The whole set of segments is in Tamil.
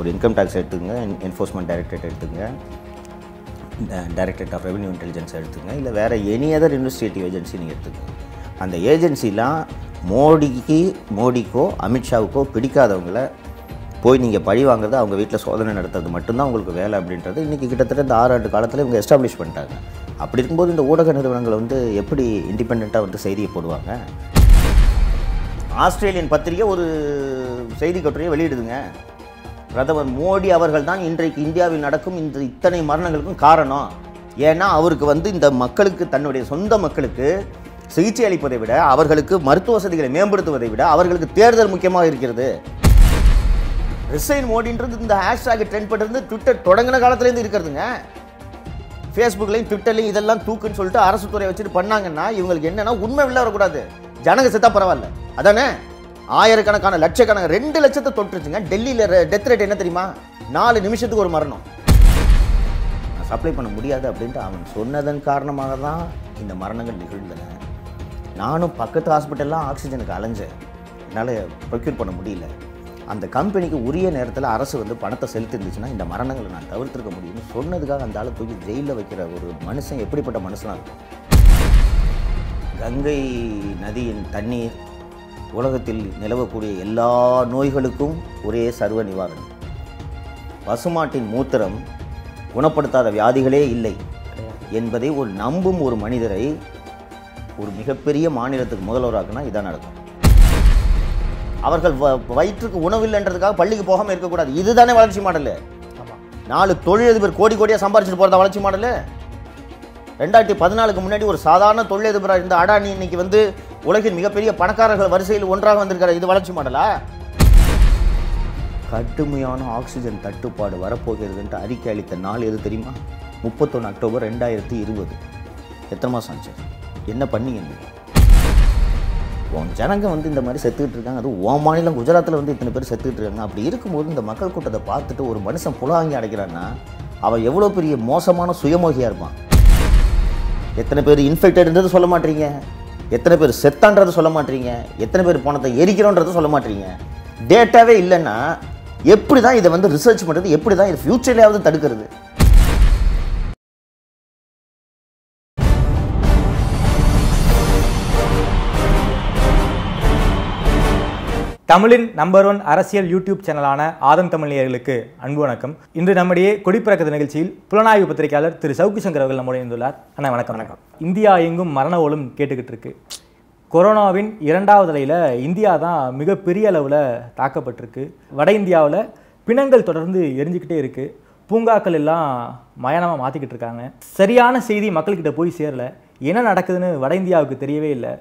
ஒரு இன்கம் டேக்ஸ் எடுத்துங்க என்ஃபோர்ஸ்மெண்ட் டைரக்டரேட் எடுத்துங்க டைரக்டரேட் ஆஃப் ரெவன்யூ இன்டெலிஜென்ஸ் எடுத்துங்க இல்லை வேறு எனி அதர் இன்வெஸ்டிகேட்டிவ் ஏஜென்சி நீங்கள் எடுத்துங்க அந்த ஏஜென்சிலாம் மோடிக்கு மோடிக்கோ அமித்ஷாவுக்கோ பிடிக்காதவங்கள போய் நீங்கள் பழி வாங்குறது அவங்க வீட்டில் சோதனை நடத்துறது மட்டும்தான் உங்களுக்கு வேலை அப்படின்றது இன்றைக்கி கிட்டத்தட்ட இந்த ஆறு ஆண்டு காலத்தில் இவங்க எஸ்டாப்ளிஷ் பண்ணிட்டாங்க அப்படி இருக்கும்போது இந்த ஊடக நிறுவனங்களை வந்து எப்படி இண்டிபெண்ட்டாக வந்து செய்தியை போடுவாங்க ஆஸ்திரேலியன் பத்திரிகை ஒரு செய்தி கட்டுரையை வெளியிடுதுங்க பிரதமர் மோடி அவர்கள் தான் இன்றைக்கு இந்தியாவில் நடக்கும் இந்த இத்தனை மரணங்களுக்கும் காரணம் ஏன்னா அவருக்கு வந்து இந்த மக்களுக்கு தன்னுடைய சொந்த மக்களுக்கு சிகிச்சை அளிப்பதை விட அவர்களுக்கு மருத்துவ வசதிகளை மேம்படுத்துவதை விட அவர்களுக்கு தேர்தல் முக்கியமாக இருக்கிறது ரிசைன் மோடின்றது இந்த ஹேஷ்டாக் ட்ரெண்ட் பண்ணுறது ட்விட்டர் தொடங்கின காலத்துலேருந்து இருக்கிறதுங்க ஃபேஸ்புக்லையும் ட்விட்டர்லையும் இதெல்லாம் தூக்குன்னு சொல்லிட்டு அரசு துறை வச்சுட்டு பண்ணாங்கன்னா இவங்களுக்கு என்னென்னா உண்மை வரக்கூடாது ஜனங்க செத்தா பரவாயில்ல அதானே ஆயிரக்கணக்கான லட்சக்கணக்கான ரெண்டு லட்சத்தை தொட்டுருச்சுங்க டெல்லியில் டெத் ரேட் என்ன தெரியுமா நாலு நிமிஷத்துக்கு ஒரு மரணம் சப்ளை பண்ண முடியாது அப்படின்ட்டு அவன் சொன்னதன் காரணமாக தான் இந்த மரணங்கள் நிகழ்ந்தன நானும் பக்கத்து ஹாஸ்பிட்டல்லாம் ஆக்சிஜனுக்கு அலைஞ்சேன் என்னால் ப்ரொக்யூர் பண்ண முடியல அந்த கம்பெனிக்கு உரிய நேரத்தில் அரசு வந்து பணத்தை செலுத்திருந்துச்சுன்னா இந்த மரணங்களை நான் தவிர்த்திருக்க முடியும்னு சொன்னதுக்காக அந்த ஆளை தூக்கி ஜெயிலில் வைக்கிற ஒரு மனுஷன் எப்படிப்பட்ட மனுஷனாக இருக்கும் கங்கை நதியின் தண்ணீர் உலகத்தில் நிலவக்கூடிய எல்லா நோய்களுக்கும் ஒரே சர்வ நிவாரணம் பசுமாட்டின் மூத்திரம் குணப்படுத்தாத வியாதிகளே இல்லை என்பதை ஒரு நம்பும் ஒரு மனிதரை ஒரு மிகப்பெரிய மாநிலத்துக்கு முதல்வராக்குனா இதான் நடக்கும் அவர்கள் வயிற்றுக்கு இல்லைன்றதுக்காக பள்ளிக்கு போகாமல் இருக்கக்கூடாது இதுதானே வளர்ச்சி மாடல் நாலு தொழிலதிபர் கோடி கோடியாக சம்பாரிச்சிட்டு போகிறதா வளர்ச்சி மாடல் ரெண்டாயிரத்தி பதினாலுக்கு முன்னாடி ஒரு சாதாரண தொழிலதிபராக இருந்த அடானி இன்னைக்கு வந்து உலகின் மிகப்பெரிய பணக்காரர்கள் வரிசையில் ஒன்றாக வந்திருக்கிறார் இது வளர்ச்சி மாடலா கடுமையான ஆக்சிஜன் தட்டுப்பாடு வரப்போகிறது என்று அறிக்கை அளித்த நாள் எது தெரியுமா முப்பத்தொன்று அக்டோபர் ரெண்டாயிரத்தி இருபது எத்தனை மாதம் ஆச்சு என்ன பண்ணீங்க நீங்கள் உன் ஜனங்க வந்து இந்த மாதிரி செத்துக்கிட்டு இருக்காங்க அது உன் மாநிலம் குஜராத்தில் வந்து இத்தனை பேர் செத்துக்கிட்டு இருக்காங்க அப்படி இருக்கும்போது இந்த மக்கள் கூட்டத்தை பார்த்துட்டு ஒரு மனுஷன் புலாங்கி அடைக்கிறான்னா அவன் எவ்வளோ பெரிய மோசமான சுயமோகியாக இருப்பான் எத்தனை பேர் இன்ஃபெக்டட் இருந்தது சொல்ல மாட்டீங்க எத்தனை பேர் செத்தான்றதை சொல்ல மாட்டீங்க எத்தனை பேர் பணத்தை எரிக்கிறோன்றதை சொல்ல மாட்டீங்க டேட்டாவே இல்லைன்னா எப்படி தான் இதை வந்து ரிசர்ச் பண்ணுறது எப்படி தான் இதை ஃப்யூச்சர்லேயாவது தடுக்கிறது தமிழின் நம்பர் ஒன் அரசியல் யூடியூப் சேனலான ஆதம் தமிழியர்களுக்கு அன்பு வணக்கம் இன்று நம்முடைய கொடிப்பிறக்க நிகழ்ச்சியில் புலனாய்வு பத்திரிகையாளர் திரு சவுக்கு சங்கர் அவர்கள் நம்முடைய இருந்துள்ளார் அண்ணா வணக்கம் வணக்கம் இந்தியா எங்கும் மரண ஓலும் கேட்டுக்கிட்டு இருக்கு கொரோனாவின் இரண்டாவது அலையில் இந்தியா தான் மிகப்பெரிய அளவில் தாக்கப்பட்டிருக்கு வட இந்தியாவில் பிணங்கள் தொடர்ந்து எரிஞ்சிக்கிட்டே இருக்குது பூங்காக்கள் எல்லாம் மயானமாக மாற்றிக்கிட்டு இருக்காங்க சரியான செய்தி மக்கள்கிட்ட போய் சேரலை என்ன நடக்குதுன்னு வட இந்தியாவுக்கு தெரியவே இல்லை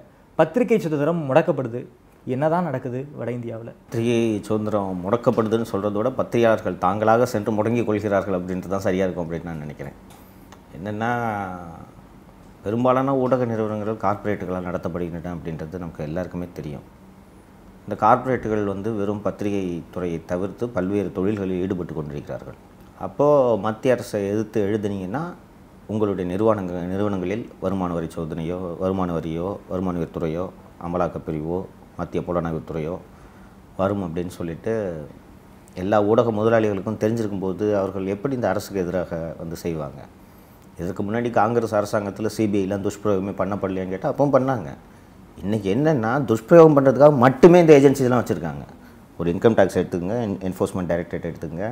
பத்திரிகை சுதந்திரம் முடக்கப்படுது என்னதான் நடக்குது வட இந்தியாவில் பத்திரிகை சுதந்திரம் முடக்கப்படுதுன்னு சொல்கிறதோட பத்திரிகையாளர்கள் தாங்களாக சென்று முடங்கிக் கொள்கிறார்கள் அப்படின்றது தான் சரியாக இருக்கும் அப்படின்னு நான் நினைக்கிறேன் என்னென்னா பெரும்பாலான ஊடக நிறுவனங்கள் கார்ப்பரேட்டுகளால் நடத்தப்படுகின்றன அப்படின்றது நமக்கு எல்லாருக்குமே தெரியும் இந்த கார்ப்பரேட்டுகள் வந்து வெறும் பத்திரிகை துறையை தவிர்த்து பல்வேறு தொழில்களில் ஈடுபட்டு கொண்டிருக்கிறார்கள் அப்போது மத்திய அரசை எதிர்த்து எழுதுனீங்கன்னா உங்களுடைய நிறுவனங்கள் நிறுவனங்களில் வருமான வரி சோதனையோ வருமான வரியோ வருமான வரித்துறையோ அமலாக்கப் பிரிவோ மத்திய புலனாய்வுத்துறையோ வரும் அப்படின்னு சொல்லிட்டு எல்லா ஊடக முதலாளிகளுக்கும் தெரிஞ்சிருக்கும்போது அவர்கள் எப்படி இந்த அரசுக்கு எதிராக வந்து செய்வாங்க இதுக்கு முன்னாடி காங்கிரஸ் அரசாங்கத்தில் சிபிஐலாம் துஷ்பிரயோகமே பண்ணப்படலையான்னு கேட்டால் அப்பவும் பண்ணாங்க இன்றைக்கி என்னென்னா துஷ்பிரயோகம் பண்ணுறதுக்காக மட்டுமே இந்த ஏஜென்சிஸ்லாம் வச்சுருக்காங்க ஒரு இன்கம் டேக்ஸ் எடுத்துக்கங்க என்ஃபோர்ஸ்மெண்ட் டைரக்டரேட் எடுத்துங்க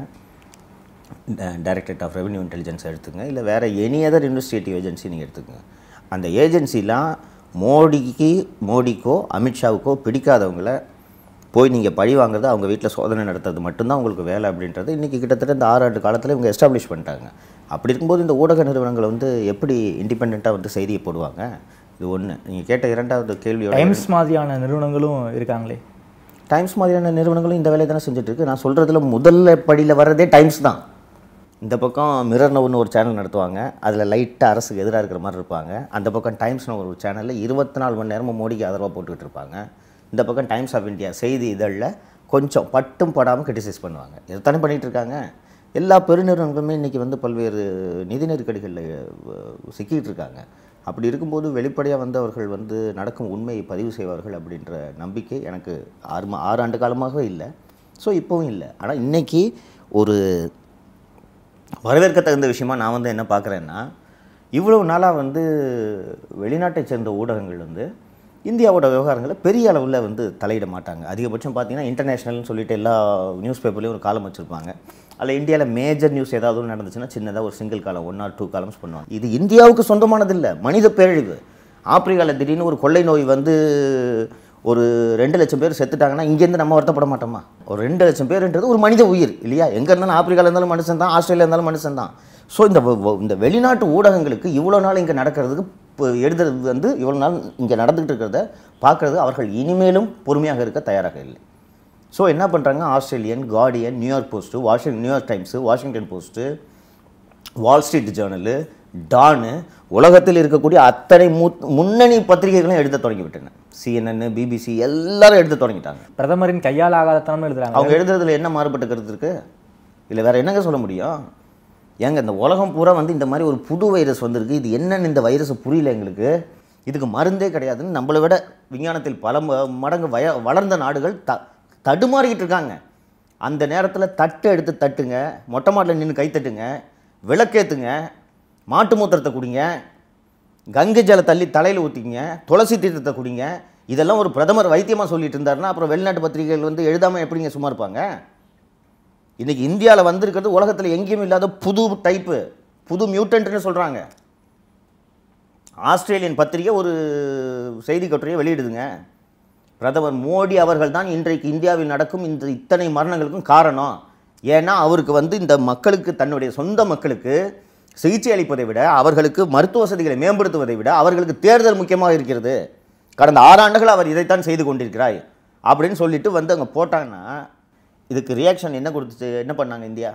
டைரக்டரேட் ஆஃப் ரெவன்யூ இன்டெலிஜென்ஸ் எடுத்துங்க இல்லை வேறு எனி அதர் இன்வெஸ்டிகேட்டிவ் ஏஜென்சி நீங்கள் எடுத்துக்கங்க அந்த ஏஜென்சிலாம் மோடிக்கு மோடிக்கோ அமித்ஷாவுக்கோ பிடிக்காதவங்கள போய் நீங்கள் பழி வாங்குறது அவங்க வீட்டில் சோதனை நடத்துறது மட்டும்தான் உங்களுக்கு வேலை அப்படின்றது இன்றைக்கி கிட்டத்தட்ட இந்த ஆறு ஆண்டு காலத்தில் இவங்க எஸ்டாப்ளிஷ் பண்ணிட்டாங்க அப்படி இருக்கும்போது இந்த ஊடக நிறுவனங்களை வந்து எப்படி இண்டிபெண்ட்டாக வந்து செய்தியை போடுவாங்க இது ஒன்று நீங்கள் கேட்ட இரண்டாவது கேள்வி டைம்ஸ் மாதிரியான நிறுவனங்களும் இருக்காங்களே டைம்ஸ் மாதிரியான நிறுவனங்களும் இந்த வேலையை தானே இருக்கு நான் சொல்கிறதுல முதல்ல படியில் வர்றதே டைம்ஸ் தான் இந்த பக்கம் மிரர் நவுன்னு ஒரு சேனல் நடத்துவாங்க அதில் லைட்டாக அரசுக்கு எதிராக இருக்கிற மாதிரி இருப்பாங்க அந்த பக்கம் டைம்ஸ்னு ஒரு சேனலில் இருபத்தி நாலு மணி நேரமும் மோடிக்கு ஆதரவாக போட்டுக்கிட்டு இருப்பாங்க இந்த பக்கம் டைம்ஸ் ஆஃப் இந்தியா செய்தி இதழில் கொஞ்சம் பட்டும் படாமல் கிரிட்டிசைஸ் பண்ணுவாங்க இதைத்தானே பண்ணிகிட்டு இருக்காங்க எல்லா பெருநிறுவனங்களுமே இன்றைக்கி வந்து பல்வேறு நிதி நெருக்கடிகளில் சிக்கிட்டு இருக்காங்க அப்படி இருக்கும்போது வெளிப்படையாக வந்து அவர்கள் வந்து நடக்கும் உண்மையை பதிவு செய்வார்கள் அப்படின்ற நம்பிக்கை எனக்கு ஆறு ஆறு ஆண்டு காலமாகவே இல்லை ஸோ இப்போவும் இல்லை ஆனால் இன்றைக்கி ஒரு வரவேற்க தகுந்த விஷயமா நான் வந்து என்ன பார்க்குறேன்னா இவ்வளவு நாளாக வந்து வெளிநாட்டை சேர்ந்த ஊடகங்கள் வந்து இந்தியாவோட விவகாரங்களை பெரிய அளவில் வந்து தலையிட மாட்டாங்க அதிகபட்சம் பார்த்தீங்கன்னா இன்டர்நேஷ்னல்னு சொல்லிட்டு எல்லா நியூஸ் பேப்பர்லேயும் ஒரு காலம் வச்சுருப்பாங்க அதில் இந்தியாவில் மேஜர் நியூஸ் ஏதாவது நடந்துச்சுன்னா சின்னதாக ஒரு சிங்கிள் காலம் ஒன் ஆர் டூ காலம்ஸ் பண்ணுவாங்க இது இந்தியாவுக்கு சொந்தமானது இல்லை மனித பேரழிவு ஆப்பிரிக்காவில் திடீர்னு ஒரு கொள்ளை நோய் வந்து ஒரு ரெண்டு லட்சம் பேர் செத்துட்டாங்கன்னா இங்கேருந்து நம்ம வருத்தப்பட மாட்டோமா ஒரு ரெண்டு லட்சம் பேருன்றது ஒரு மனித உயிர் இல்லையா எங்கே இருந்தாலும் ஆப்பிரிக்காவில் இருந்தாலும் மனுஷன் தான் ஆஸ்திரேலியா இருந்தாலும் மனுஷன் தான் ஸோ இந்த இந்த வெளிநாட்டு ஊடகங்களுக்கு இவ்வளோ நாள் இங்கே நடக்கிறதுக்கு இப்போ எழுதுறது வந்து இவ்வளோ நாள் இங்கே நடந்துக்கிட்டு இருக்கிறத பார்க்குறது அவர்கள் இனிமேலும் பொறுமையாக இருக்க தயாராக இல்லை ஸோ என்ன பண்ணுறாங்க Australian Guardian New York Post washing New York Times Washington Post Wall Street Journal Dawn உலகத்தில் இருக்கக்கூடிய அத்தனை மூ முன்னணி பத்திரிகைகளும் எழுத தொடங்கிவிட்டன சிஎன்என் பிபிசி எல்லாரும் எடுத்து தொடங்கிட்டாங்க பிரதமரின் கையால் ஆகாதத்தனம் எழுதுறாங்க அவங்க எழுதுறதுல என்ன மாறுபட்ட கருத்து இருக்கு இல்லை வேறு என்னங்க சொல்ல முடியும் ஏங்க இந்த உலகம் பூரா வந்து இந்த மாதிரி ஒரு புது வைரஸ் வந்திருக்கு இது என்னென்னு இந்த வைரஸ் புரியல எங்களுக்கு இதுக்கு மருந்தே கிடையாதுன்னு நம்மளை விட விஞ்ஞானத்தில் பல மடங்கு வய வளர்ந்த நாடுகள் த தடுமாறிக்கிட்டு இருக்காங்க அந்த நேரத்தில் தட்டு எடுத்து தட்டுங்க மொட்டை மாட்டில் நின்று கை தட்டுங்க விளக்கேற்றுங்க மாட்டு மூத்திரத்தை குடிங்க கங்கை ஜலை தள்ளி தலையில் ஊற்றிக்கிங்க துளசி தீர்த்தத்தை குடிங்க இதெல்லாம் ஒரு பிரதமர் வைத்தியமாக சொல்லிட்டு இருந்தாருன்னா அப்புறம் வெளிநாட்டு பத்திரிகைகள் வந்து எழுதாமல் எப்படிங்க சும்மா இருப்பாங்க இன்றைக்கி இந்தியாவில் வந்திருக்கிறது உலகத்தில் எங்கேயும் இல்லாத புது டைப்பு புது மியூட்டன்ட்னு சொல்கிறாங்க ஆஸ்திரேலியன் பத்திரிகை ஒரு செய்தி கட்டுரையை வெளியிடுதுங்க பிரதமர் மோடி அவர்கள் தான் இன்றைக்கு இந்தியாவில் நடக்கும் இந்த இத்தனை மரணங்களுக்கும் காரணம் ஏன்னா அவருக்கு வந்து இந்த மக்களுக்கு தன்னுடைய சொந்த மக்களுக்கு சிகிச்சை அளிப்பதை விட அவர்களுக்கு மருத்துவ வசதிகளை மேம்படுத்துவதை விட அவர்களுக்கு தேர்தல் முக்கியமாக இருக்கிறது கடந்த ஆறாண்டுகள் அவர் இதைத்தான் செய்து கொண்டிருக்கிறாய் அப்படின்னு சொல்லிட்டு வந்து அங்கே போட்டாங்கன்னா இதுக்கு ரியாக்ஷன் என்ன கொடுத்துச்சு என்ன பண்ணாங்க இந்தியா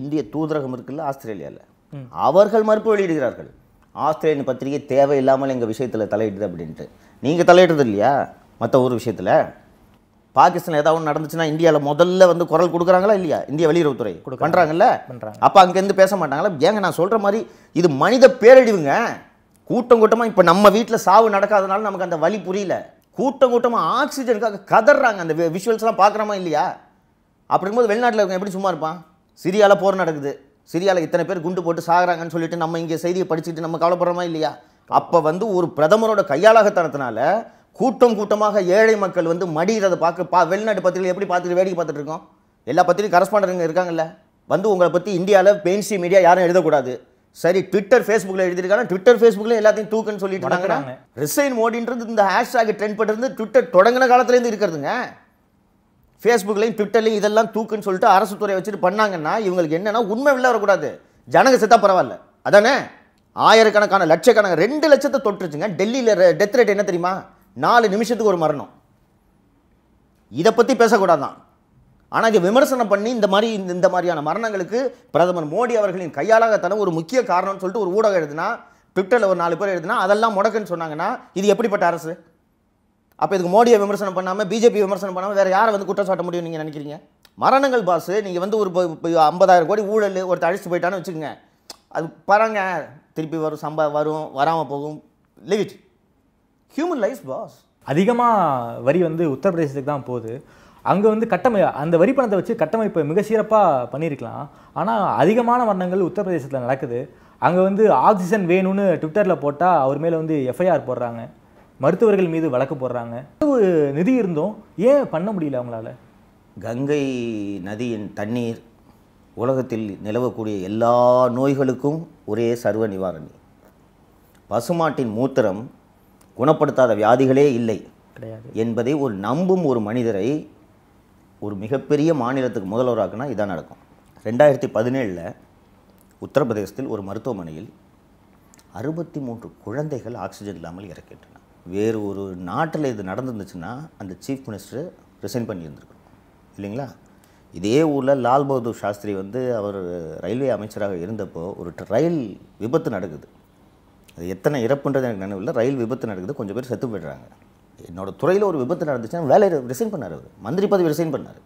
இந்திய தூதரகம் இருக்குல்ல ஆஸ்திரேலியாவில் அவர்கள் மறுப்பு வெளியிடுகிறார்கள் ஆஸ்திரேலியன் பத்திரிகை தேவையில்லாமல் எங்கள் விஷயத்தில் தலையிடுது அப்படின்ட்டு நீங்கள் தலையிடுறது இல்லையா மற்ற ஒரு விஷயத்தில் பாகிஸ்தான் ஏதாவது நடந்துச்சுன்னா இந்தியாவில் முதல்ல வந்து குரல் கொடுக்குறாங்களா இல்லையா இந்திய வெளியுறவுத்துறை பண்ணுறாங்கல்ல அப்போ அங்கேருந்து பேச மாட்டாங்களா ஏங்க நான் சொல்கிற மாதிரி இது மனித பேரழிவுங்க கூட்டம் கூட்டமாக இப்போ நம்ம வீட்டில் சாவு நடக்காதனால நமக்கு அந்த வழி புரியல கூட்டம் கூட்டமாக ஆக்சிஜனுக்காக கதறாங்க அந்த விஷுவல்ஸ்லாம் பார்க்குறோமா இல்லையா அப்படிங்கும்போது வெளிநாட்டில் இருக்க எப்படி சும்மா இருப்பான் சிரியாவில் போர் நடக்குது சிரியாவில் இத்தனை பேர் குண்டு போட்டு சாகிறாங்கன்னு சொல்லிட்டு நம்ம இங்கே செய்தியை படிச்சுட்டு நம்ம கவலைப்படுறோமா இல்லையா அப்போ வந்து ஒரு பிரதமரோட கையாளாகத்தனத்தினால கூட்டம் கூட்டமாக ஏழை மக்கள் வந்து மடிகிறதை பார்க்க பா வெளிநாட்டு பத்திரிகை எப்படி பார்த்துட்டு வேடிக்கை பார்த்துட்டு இருக்கோம் எல்லா பத்திரிகையும் கரஸ்பாண்டருங்க இருக்காங்கல்ல வந்து உங்களை பற்றி இந்தியாவில் பெயின்சி மீடியா யாரும் எழுதக்கூடாது சரி ட்விட்டர் ஃபேஸ்புக்கில் எழுதியிருக்காங்க ட்விட்டர் ஃபேஸ்புக்கில் எல்லாத்தையும் தூக்குன்னு சொல்லிட்டு இருக்காங்க ரிசைன் மோடின்றது இந்த ஹேஷ்டாக் ட்ரெண்ட் பண்ணுறது ட்விட்டர் தொடங்கின காலத்துலேருந்து இருக்கிறதுங்க ஃபேஸ்புக்லையும் ட்விட்டர்லையும் இதெல்லாம் தூக்குன்னு சொல்லிட்டு அரசு துறை வச்சுட்டு பண்ணாங்கன்னா இவங்களுக்கு என்னென்னா உண்மை வெளில வரக்கூடாது ஜனங்க செத்தா பரவாயில்ல அதானே ஆயிரக்கணக்கான லட்சக்கணக்கான ரெண்டு லட்சத்தை தொட்டுருச்சுங்க டெல்லியில் டெத் ரேட் என்ன தெரியுமா நாலு நிமிஷத்துக்கு ஒரு மரணம் இதை பற்றி பேசக்கூடாதான் ஆனால் இதை விமர்சனம் பண்ணி இந்த மாதிரி இந்த இந்த மாதிரியான மரணங்களுக்கு பிரதமர் மோடி அவர்களின் கையாளாகத்தனம் ஒரு முக்கிய காரணம்னு சொல்லிட்டு ஒரு ஊடகம் எழுதுனா ட்விட்டரில் ஒரு நாலு பேர் எழுதுனா அதெல்லாம் முடக்குன்னு சொன்னாங்கன்னா இது எப்படிப்பட்ட அரசு அப்போ இதுக்கு மோடியை விமர்சனம் பண்ணாமல் பிஜேபி விமர்சனம் பண்ணாமல் வேறு யாரை வந்து குற்றம் சாட்ட முடியும் நீங்கள் நினைக்கிறீங்க மரணங்கள் பாஸு நீங்கள் வந்து ஒரு ஐம்பதாயிரம் கோடி ஊழல் ஒரு அழிச்சு போயிட்டான்னு வச்சுக்கோங்க அது பாருங்க திருப்பி வரும் சம்பா வரும் வராமல் போகும் லிவிட் ஹியூமன் லைஃப் பாஸ் அதிகமாக வரி வந்து உத்தரப்பிரதேசத்துக்கு தான் போகுது அங்கே வந்து கட்டமை அந்த வரி பணத்தை வச்சு கட்டமைப்பை மிக சிறப்பாக பண்ணியிருக்கலாம் ஆனால் அதிகமான மரணங்கள் உத்தரப்பிரதேசத்தில் நடக்குது அங்கே வந்து ஆக்சிஜன் வேணும்னு ட்விட்டரில் போட்டால் அவர் மேலே வந்து எஃப்ஐஆர் போடுறாங்க மருத்துவர்கள் மீது வழக்கு போடுறாங்க நிதி இருந்தும் ஏன் பண்ண முடியல அவங்களால கங்கை நதியின் தண்ணீர் உலகத்தில் நிலவக்கூடிய எல்லா நோய்களுக்கும் ஒரே சர்வ நிவாரணி பசுமாட்டின் மூத்திரம் குணப்படுத்தாத வியாதிகளே இல்லை கிடையாது என்பதை ஒரு நம்பும் ஒரு மனிதரை ஒரு மிகப்பெரிய மாநிலத்துக்கு முதல்வராக்குனா இதான் நடக்கும் ரெண்டாயிரத்தி பதினேழில் உத்தரப்பிரதேசத்தில் ஒரு மருத்துவமனையில் அறுபத்தி மூன்று குழந்தைகள் ஆக்சிஜன் இல்லாமல் இறக்கின்றன வேறு ஒரு நாட்டில் இது நடந்துருந்துச்சுன்னா அந்த சீஃப் மினிஸ்டர் ரிசைன் பண்ணியிருந்திருக்கணும் இல்லைங்களா இதே ஊரில் லால் பகதூர் சாஸ்திரி வந்து அவர் ரயில்வே அமைச்சராக இருந்தப்போ ஒரு ரயில் விபத்து நடக்குது அது எத்தனை இறப்புன்றது எனக்கு நினைவில் ரயில் விபத்து நடக்குது கொஞ்சம் பேர் செத்து போயிடுறாங்க என்னோடய துறையில் ஒரு விபத்து நடந்துச்சுன்னா வேலை ரிசைன் பண்ணார் அவர் மந்திரி பதவி ரிசைன் பண்ணார்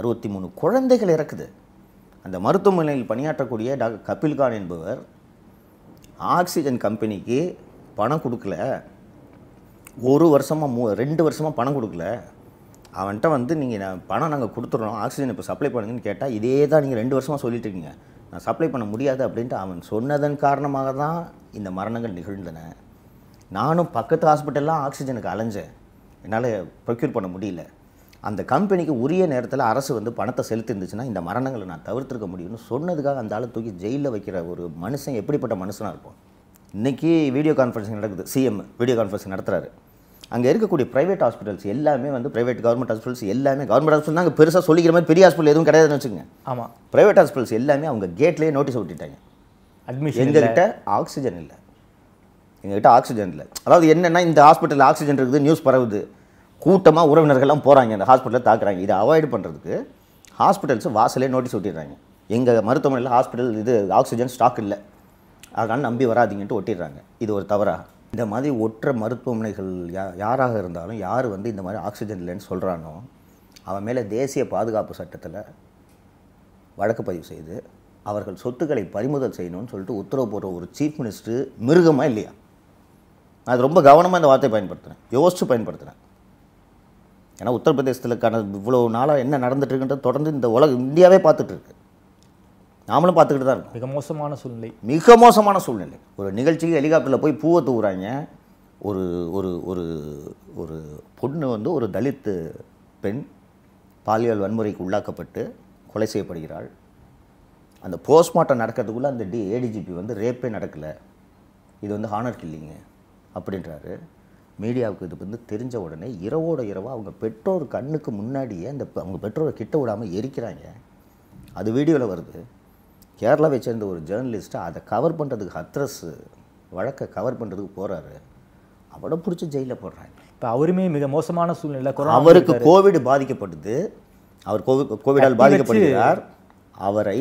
அறுபத்தி மூணு குழந்தைகள் இறக்குது அந்த மருத்துவமனையில் பணியாற்றக்கூடிய டாக்டர் கபில்கான் என்பவர் ஆக்சிஜன் கம்பெனிக்கு பணம் கொடுக்கல ஒரு வருஷமாக மூ ரெண்டு வருஷமாக பணம் கொடுக்கல அவன்கிட்ட வந்து நீங்கள் பணம் நாங்கள் கொடுத்துட்றோம் ஆக்சிஜன் இப்போ சப்ளை பண்ணுங்கன்னு கேட்டால் இதே தான் நீங்கள் ரெண்டு வருஷமாக சொல்லிட்டு இருக்கீங்க நான் சப்ளை பண்ண முடியாது அப்படின்ட்டு அவன் சொன்னதன் காரணமாக தான் இந்த மரணங்கள் நிகழ்ந்தன நானும் பக்கத்து ஹாஸ்பிட்டல்லாம் ஆக்சிஜனுக்கு அலைஞ்சேன் என்னால் ப்ரொக்யூர் பண்ண முடியல அந்த கம்பெனிக்கு உரிய நேரத்தில் அரசு வந்து பணத்தை செலுத்திருந்துச்சுன்னா இந்த மரணங்களை நான் தவிர்த்துருக்க முடியும்னு சொன்னதுக்காக அந்த ஆளை தூக்கி ஜெயிலில் வைக்கிற ஒரு மனுஷன் எப்படிப்பட்ட மனுஷனாக இருக்கும் இன்றைக்கி வீடியோ கான்ஃபரன்சிங் நடக்குது சிஎம் வீடியோ கான்ஃபரன்சிங் நடத்துகிறாரு அங்கே இருக்கக்கூடிய ப்ரைவேட் ஹாஸ்பிட்டல்ஸ் எல்லாமே வந்து ப்ரைவேட் கவர்மெண்ட் ஹாஸ்பிட்டல்ஸ் எல்லாமே கவர்மெண்ட் ஹாஸ்பிட்டல் தான் பெருசாக சொல்லிக்கிற மாதிரி பெரிய ஹாஸ்பிட்டல் எதுவும் கிடையாதுன்னு வச்சுக்கோங்க ஆமாம் ப்ரைவேட் ஹாஸ்பிட்டல்ஸ் எல்லாமே அவங்க கேட்லேயே நோட்டீஸ் விட்டுட்டாங்க அட்மிஷன் எங்ககிட்ட ஆக்சிஜன் இல்லை எங்ககிட்ட ஆக்சிஜன் இல்லை அதாவது என்னென்னா இந்த ஹாஸ்பிட்டலில் ஆக்சிஜன் இருக்குது நியூஸ் பரவுது கூட்டமாக உறவினர்கள்லாம் போகிறாங்க அந்த ஹாஸ்பிட்டலில் தாக்குறாங்க இதை அவாய்டு பண்ணுறதுக்கு ஹாஸ்பிட்டல்ஸ் வாசலே நோட்டீஸ் ஒட்டிடுறாங்க எங்கள் மருத்துவமனையில் ஹாஸ்பிட்டல் இது ஆக்சிஜன் ஸ்டாக் இல்லை அதனால் நம்பி வராதிங்கன்ட்டு ஒட்டிடுறாங்க இது ஒரு தவறாக இந்த மாதிரி ஒற்ற மருத்துவமனைகள் யா யாராக இருந்தாலும் யார் வந்து இந்த மாதிரி ஆக்சிஜன் இல்லைன்னு சொல்கிறானோ அவன் மேலே தேசிய பாதுகாப்பு சட்டத்தில் வழக்கு பதிவு செய்து அவர்கள் சொத்துக்களை பறிமுதல் செய்யணும்னு சொல்லிட்டு உத்தரவு போடுற ஒரு சீஃப் மினிஸ்டரு மிருகமாக இல்லையா நான் அது ரொம்ப கவனமாக இந்த வார்த்தையை பயன்படுத்துகிறேன் யோசித்து பயன்படுத்துகிறேன் ஏன்னா உத்தரப்பிரதேசத்தில் கடந்த இவ்வளோ நாளாக என்ன நடந்துட்டுருக்குன்றது தொடர்ந்து இந்த உலக இந்தியாவே பார்த்துட்ருக்கு நாமளும் பார்த்துக்கிட்டு தான் இருக்கோம் மிக மோசமான சூழ்நிலை மிக மோசமான சூழ்நிலை ஒரு நிகழ்ச்சிக்கு ஹெலிகாப்டரில் போய் பூவை தூவுறாங்க ஒரு ஒரு ஒரு ஒரு பொண்ணு வந்து ஒரு தலித்து பெண் பாலியல் வன்முறைக்கு உள்ளாக்கப்பட்டு கொலை செய்யப்படுகிறாள் அந்த போஸ்ட்மார்ட்டம் நடக்கிறதுக்குள்ளே அந்த டி ஏடிஜிபி வந்து ரேப்பே நடக்கலை இது வந்து ஹானர் கில்லிங்க அப்படின்றாரு மீடியாவுக்கு இது வந்து தெரிஞ்ச உடனே இரவோட இரவாக அவங்க பெற்றோர் கண்ணுக்கு முன்னாடியே அந்த அவங்க பெற்றோரை கிட்ட விடாமல் எரிக்கிறாங்க அது வீடியோவில் வருது கேரளாவை சேர்ந்த ஒரு ஜேர்னலிஸ்ட்டு அதை கவர் பண்ணுறதுக்கு ஹத்ரஸு வழக்கை கவர் பண்ணுறதுக்கு போகிறாரு அவரை பிடிச்சி ஜெயிலில் போடுறாங்க இப்போ அவருமே மிக மோசமான சூழ்நிலை அவருக்கு கோவிட் பாதிக்கப்பட்டது அவர் கோவி கோவிடால் பாதிக்கப்படுகிறார் அவரை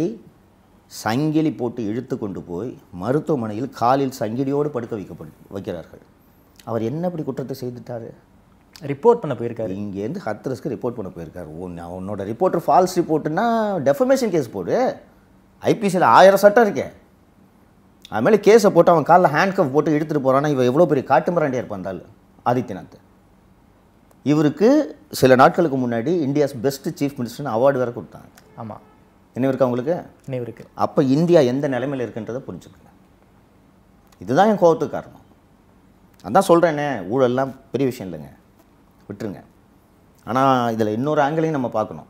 சங்கிலி போட்டு இழுத்து கொண்டு போய் மருத்துவமனையில் காலில் சங்கிலியோடு படுக்க வைக்கப்பட்டு வைக்கிறார்கள் அவர் என்ன இப்படி குற்றத்தை செய்துட்டார் ரிப்போர்ட் பண்ண போயிருக்காரு இங்கேருந்து ஹத்ரஸ்க்கு ரிப்போர்ட் பண்ண போயிருக்காரு உன்னோட ரிப்போர்ட்டர் ஃபால்ஸ் ரிப்போர்ட்டுன்னா டெஃபமேஷன் கேஸ் போடு ஐபிசியில் ஆயிரம் சட்டம் இருக்கேன் அதுமாதிரி கேஸை போட்டு அவன் காலில் ஹேண்ட் கப் போட்டு எடுத்துகிட்டு போகிறானா இவன் எவ்வளோ பெரிய காட்டு மிராண்டியாக இருப்பாள் ஆதித்யநாத் இவருக்கு சில நாட்களுக்கு முன்னாடி இந்தியாஸ் பெஸ்ட் சீஃப் மினிஸ்டர்னு அவார்டு வேறு கொடுத்தாங்க ஆமாம் நினைவு இருக்கா உங்களுக்கு இருக்கு அப்போ இந்தியா எந்த நிலைமையில் இருக்குன்றதை புரிஞ்சுக்கல இதுதான் என் கோபத்துக்கு காரணம் அதான் சொல்கிறேனே ஊழல்லாம் பெரிய விஷயம் இல்லைங்க விட்டுருங்க ஆனால் இதில் இன்னொரு ஆங்கிளையும் நம்ம பார்க்கணும்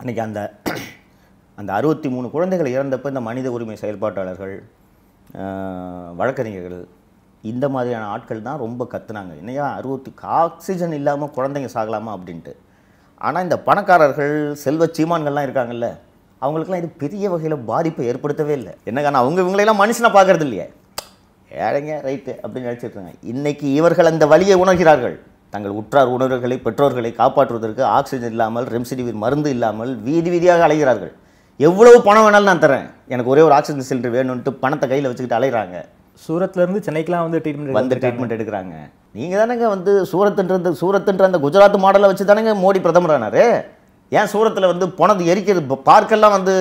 அன்றைக்கி அந்த அந்த அறுபத்தி மூணு குழந்தைகள் இறந்தப்போ இந்த மனித உரிமை செயல்பாட்டாளர்கள் வழக்கறிஞர்கள் இந்த மாதிரியான ஆட்கள் தான் ரொம்ப கத்துனாங்க என்னையா அறுபத்தி ஆக்சிஜன் இல்லாமல் குழந்தைங்க சாகலாமா அப்படின்ட்டு ஆனால் இந்த பணக்காரர்கள் செல்வ சீமான்கள்லாம் இருக்காங்கல்ல அவங்களுக்குலாம் இது பெரிய வகையில் பாதிப்பை ஏற்படுத்தவே இல்லை என்ன காரணம் அவங்க இவங்களெல்லாம் மனுஷனை பார்க்குறது இல்லையே ஏழைங்க ரைட்டு அப்படின்னு நினச்சிருக்காங்க இன்றைக்கி இவர்கள் அந்த வழியை உணர்கிறார்கள் தங்கள் உற்றார் உணர்வுகளை பெற்றோர்களை காப்பாற்றுவதற்கு ஆக்சிஜன் இல்லாமல் ரெம்சிடிவிர் மருந்து இல்லாமல் வீதி வீதியாக அலைகிறார்கள் எவ்வளவு பணம் வேணாலும் நான் தரேன் எனக்கு ஒரே ஒரு ஆக்சிஜன் சிலிண்டர் வேணும்ன்ட்டு பணத்தை கையில் வச்சுக்கிட்டு அலைகிறாங்க இருந்து சென்னைக்கெலாம் வந்து ட்ரீட்மெண்ட் வந்து ட்ரீட்மெண்ட் எடுக்கிறாங்க நீங்கள் தானேங்க வந்து சூரத்துன்றது சூரத்துன்ற அந்த குஜராத் மாடலை வச்சு தானேங்க மோடி பிரதமர் ஆனார் ஏன் சூரத்தில் வந்து பணத்தை எரிக்கிறது பார்க்கெல்லாம் வந்து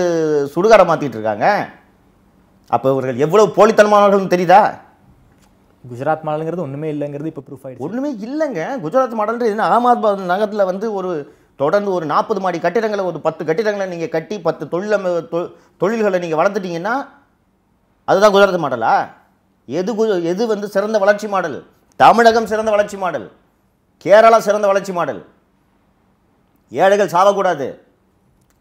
சுடுகாடை மாற்றிட்டு இருக்காங்க அப்போ இவர்கள் எவ்வளவு போலித்தனமானவர்கள் தெரியுதா குஜராத் மாடலுங்கிறது ஒன்றுமே இல்லைங்கிறது இப்போ ப்ரூஃப் ஆகிடுச்சு ஒன்றுமே இல்லைங்க குஜராத் மாடல்ன்றது ஆம் ஆத்மா நகரத்தில் வந்து ஒரு தொடர்ந்து ஒரு நாற்பது மாடி கட்டிடங்களை ஒரு பத்து கட்டிடங்களை நீங்கள் கட்டி பத்து தொ தொழில்களை நீங்கள் வளர்த்துட்டிங்கன்னா அதுதான் குஜராத் மாடலா எது எது வந்து சிறந்த வளர்ச்சி மாடல் தமிழகம் சிறந்த வளர்ச்சி மாடல் கேரளா சிறந்த வளர்ச்சி மாடல் ஏழைகள் சாவக்கூடாது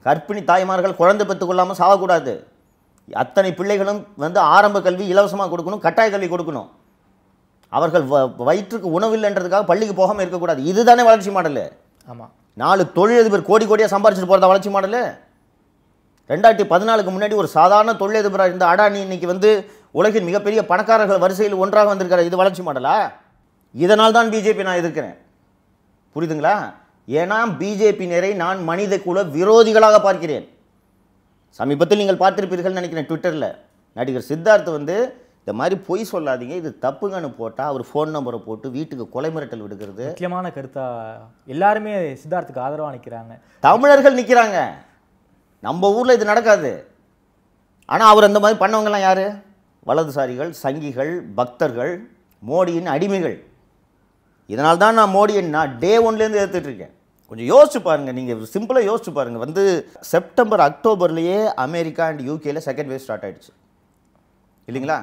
கர்ப்பிணி தாய்மார்கள் குழந்தை பெற்றுக்கொள்ளாமல் சாவக்கூடாது அத்தனை பிள்ளைகளும் வந்து ஆரம்ப கல்வி இலவசமாக கொடுக்கணும் கட்டாய கல்வி கொடுக்கணும் அவர்கள் வயிற்றுக்கு உணவு இல்லைன்றதுக்காக பள்ளிக்கு போகாமல் இருக்கக்கூடாது இதுதானே வளர்ச்சி மாடல் ஆமாம் நாலு தொழிலதிபர் கோடி கோடியாக சம்பாரிச்சிட்டு போகிறத வளர்ச்சி மாடல் ரெண்டாயிரத்தி பதினாலுக்கு முன்னாடி ஒரு சாதாரண தொழிலதிபராக இருந்த அடானி இன்றைக்கி வந்து உலகின் மிகப்பெரிய பணக்காரர்கள் வரிசையில் ஒன்றாக வந்திருக்கிறார் இது வளர்ச்சி மாடலா இதனால் தான் பிஜேபி நான் எதிர்க்கிறேன் புரியுதுங்களா ஏன்னா பிஜேபியினரை நான் மனித குல விரோதிகளாக பார்க்கிறேன் சமீபத்தில் நீங்கள் பார்த்திருப்பீர்கள் நினைக்கிறேன் ட்விட்டரில் நடிகர் சித்தார்த் வந்து இந்த மாதிரி பொய் சொல்லாதீங்க இது தப்புங்கன்னு போட்டால் அவர் ஃபோன் நம்பரை போட்டு வீட்டுக்கு கொலை மிரட்டல் விடுக்கிறது முக்கியமான கருத்தா எல்லாருமே சித்தார்த்துக்கு ஆதரவாக நிற்கிறாங்க தமிழர்கள் நிற்கிறாங்க நம்ம ஊரில் இது நடக்காது ஆனால் அவர் அந்த மாதிரி பண்ணவங்கலாம் யார் வலதுசாரிகள் சங்கிகள் பக்தர்கள் மோடியின் அடிமைகள் இதனால் தான் நான் மோடியை நான் டே ஒன்லேருந்து எடுத்துட்ருக்கேன் கொஞ்சம் யோசிச்சு பாருங்கள் நீங்கள் சிம்பிளாக யோசிச்சு பாருங்கள் வந்து செப்டம்பர் அக்டோபர்லேயே அமெரிக்கா அண்ட் யூகேயில் செகண்ட் வேவ் ஸ்டார்ட் ஆகிடுச்சு இல்லைங்களா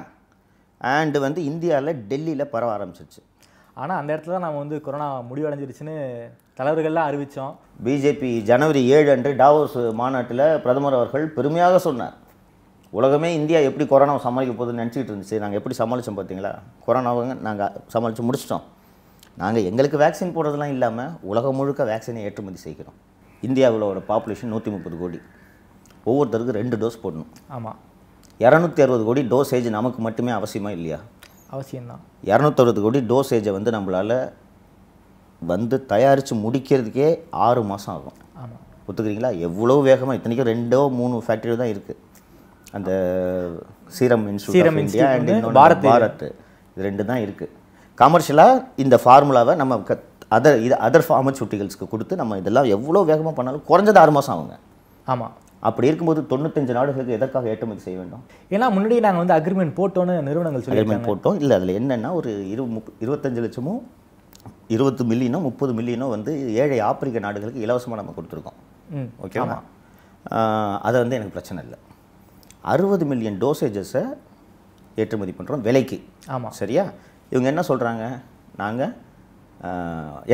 அண்டு வந்து இந்தியாவில் டெல்லியில் பரவ ஆரம்பிச்சிருச்சு ஆனால் அந்த இடத்துல தான் நம்ம வந்து கொரோனா முடிவடைஞ்சிருச்சுன்னு தலைவர்கள்லாம் அறிவித்தோம் பிஜேபி ஜனவரி ஏழு அன்று டாவோஸ் மாநாட்டில் பிரதமர் அவர்கள் பெருமையாக சொன்னார் உலகமே இந்தியா எப்படி கொரோனாவை சமாளிக்க போகுதுன்னு நினச்சிக்கிட்டு இருந்துச்சு நாங்கள் எப்படி சமாளித்தோம் பார்த்தீங்களா கொரோனாவை நாங்கள் சமாளித்து முடிச்சிட்டோம் நாங்கள் எங்களுக்கு வேக்சின் போடுறதுலாம் இல்லாமல் உலகம் முழுக்க வேக்சினை ஏற்றுமதி செய்கிறோம் இந்தியாவில் ஒரு பாப்புலேஷன் நூற்றி முப்பது கோடி ஒவ்வொருத்தருக்கும் ரெண்டு டோஸ் போடணும் ஆமாம் இரநூத்தி அறுபது கோடி டோசேஜ் நமக்கு மட்டுமே அவசியமாக இல்லையா அவசியம்தான் இரநூத்தறுபது கோடி டோசேஜை வந்து நம்மளால் வந்து தயாரித்து முடிக்கிறதுக்கே ஆறு மாதம் ஆகும் ஆமாம் ஒத்துக்கிறீங்களா எவ்வளோ வேகமாக இத்தனைக்கும் ரெண்டோ மூணு ஃபேக்ட்ரி தான் இருக்குது அந்த serum institute and Bharat Bharat இது ரெண்டு தான் இருக்குது கமர்ஷியலாக இந்த ஃபார்முலாவை நம்ம க அதர் இது அதர் ஃபார்மசூட்டிகல்ஸ்க்கு கொடுத்து நம்ம இதெல்லாம் எவ்வளோ வேகமாக பண்ணாலும் குறைஞ்சது ஆறு மாதம் ஆகுங்க ஆமாம் அப்படி இருக்கும்போது தொண்ணூத்தஞ்சு நாடுகளுக்கு எதற்காக ஏற்றுமதி செய்ய வேண்டும் ஏன்னா முன்னாடி நாங்கள் வந்து அக்ரிமெண்ட் போட்டோன்னு நிறுவனங்கள் அக்ரிமெண்ட் போட்டோம் இல்லை அதில் என்னென்னா ஒரு இரு முப் இருபத்தஞ்சு லட்சமும் இருபது மில்லியனோ முப்பது மில்லியனோ வந்து ஏழை ஆப்பிரிக்க நாடுகளுக்கு இலவசமாக நம்ம கொடுத்துருக்கோம் ஓகேவா அதை வந்து எனக்கு பிரச்சனை இல்லை அறுபது மில்லியன் டோசேஜஸை ஏற்றுமதி பண்ணுறோம் விலைக்கு ஆமாம் சரியா இவங்க என்ன சொல்கிறாங்க நாங்கள்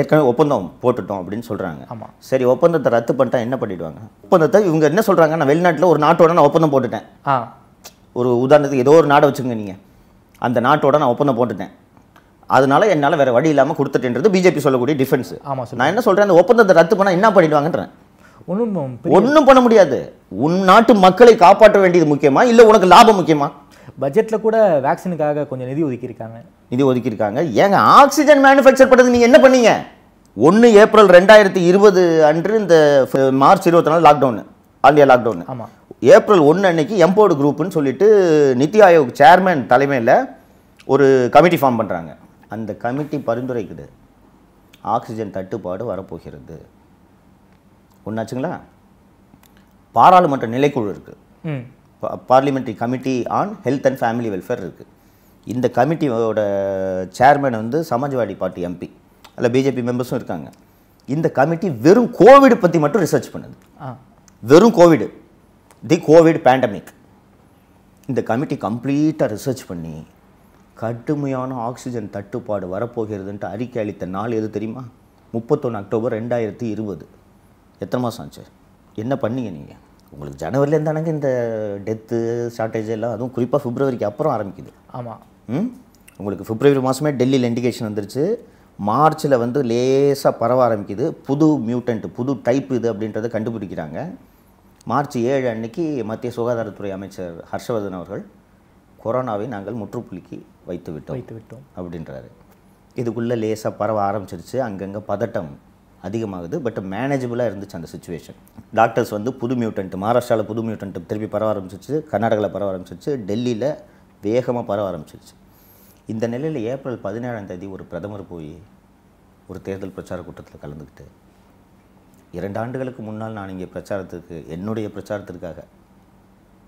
ஏற்கனவே ஒப்பந்தம் போட்டுட்டோம் அப்படின்னு சொல்கிறாங்க ஆமாம் சரி ஒப்பந்தத்தை ரத்து பண்ணிட்டா என்ன பண்ணிவிடுவாங்க ஒப்பந்தத்தை இவங்க என்ன சொல்கிறாங்க நான் வெளிநாட்டில் ஒரு நாட்டோட நான் ஒப்பந்தம் போட்டுட்டேன் ஆ ஒரு உதாரணத்துக்கு ஏதோ ஒரு நாடை வச்சுங்க நீங்கள் அந்த நாட்டோட நான் ஒப்பந்தம் போட்டுட்டேன் அதனால என்னால் வேறு வழி இல்லாமல் கொடுத்துட்டேன்றது பிஜேபி சொல்லக்கூடிய டிஃபென்ஸ் ஆமாம் நான் என்ன சொல்கிறேன் அந்த ஒப்பந்தத்தை ரத்து பண்ணால் என்ன பண்ணிடுவாங்கன்றேன் ஒன்றும் ஒன்றும் பண்ண முடியாது உன் நாட்டு மக்களை காப்பாற்ற வேண்டியது முக்கியமா இல்லை உனக்கு லாபம் முக்கியமா பட்ஜெட்டில் கூட வேக்சினுக்காக கொஞ்சம் நிதி ஒதுக்கியிருக்காங்க நிதி ஒதுக்கியிருக்காங்க ஏங்க ஆக்சிஜன் மேனுஃபேக்சர் பண்ணுறது நீங்கள் என்ன பண்ணீங்க ஒன்று ஏப்ரல் ரெண்டாயிரத்தி இருபது அன்று இந்த மார்ச் இருபத்தி நாலு லாக்டவுனு ஆல் லாக்டவுன் ஆமாம் ஏப்ரல் ஒன்று அன்னைக்கு எம்போர்டு குரூப்னு சொல்லிட்டு நித்தி ஆயோக் சேர்மேன் தலைமையில் ஒரு கமிட்டி ஃபார்ம் பண்ணுறாங்க அந்த கமிட்டி பரிந்துரைக்குது ஆக்சிஜன் தட்டுப்பாடு வரப்போகிறது ஒன்றாச்சுங்களா பாராளுமன்ற நிலைக்குழு இருக்குது parliamentary committee on health and family welfare இருக்குது இந்த கமிட்டியோட சேர்மேன் வந்து சமாஜ்வாடி பார்ட்டி எம்பி அதில் பிஜேபி மெம்பர்ஸும் இருக்காங்க இந்த கமிட்டி வெறும் கோவிட் பற்றி மட்டும் ரிசர்ச் பண்ணுது வெறும் கோவிடு தி கோவிட் பேண்டமிக் இந்த கமிட்டி கம்ப்ளீட்டாக ரிசர்ச் பண்ணி கடுமையான ஆக்சிஜன் தட்டுப்பாடு வரப்போகிறதுன்ட்டு அறிக்கை அளித்த நாள் எது தெரியுமா முப்பத்தொன்று அக்டோபர் ரெண்டாயிரத்தி இருபது எத்தனை மாதம் ஆச்சு என்ன பண்ணீங்க நீங்கள் உங்களுக்கு ஜனவரிலேருந்து தானங்க இந்த டெத்து ஷார்ட்டேஜ் எல்லாம் அதுவும் குறிப்பாக பிப்ரவரிக்கு அப்புறம் ஆரம்பிக்குது ஆமாம் ம் உங்களுக்கு பிப்ரவரி மாதமே டெல்லியில் இண்டிகேஷன் வந்துருச்சு மார்ச்சில் வந்து லேசாக பரவ ஆரம்பிக்குது புது மியூட்டன்ட் புது டைப் இது அப்படின்றத கண்டுபிடிக்கிறாங்க மார்ச் ஏழு அன்னைக்கு மத்திய சுகாதாரத்துறை அமைச்சர் ஹர்ஷவர்தன் அவர்கள் கொரோனாவை நாங்கள் முற்றுப்புள்ளிக்கு வைத்து விட்டோம் வைத்து விட்டோம் அப்படின்றாரு இதுக்குள்ளே லேசாக பரவ ஆரம்பிச்சிருச்சு அங்கங்கே பதட்டம் அதிகமாகுது பட் மேனேஜபிளாக இருந்துச்சு அந்த சுச்சுவேஷன் டாக்டர்ஸ் வந்து புது மியூட்டன்ட்டு மகாராஷ்டிராவில் புது மியூட்டன்ட் திருப்பி பரவ ஆரம்பிச்சிச்சு கர்நாடகாவில் பரவ ஆரம்பிச்சிச்சு டெல்லியில் வேகமாக பரவ ஆரம்பிச்சிச்சு இந்த நிலையில் ஏப்ரல் பதினேழாம் தேதி ஒரு பிரதமர் போய் ஒரு தேர்தல் பிரச்சார கூட்டத்தில் கலந்துக்கிட்டு இரண்டு ஆண்டுகளுக்கு முன்னால் நான் இங்கே பிரச்சாரத்துக்கு என்னுடைய பிரச்சாரத்திற்காக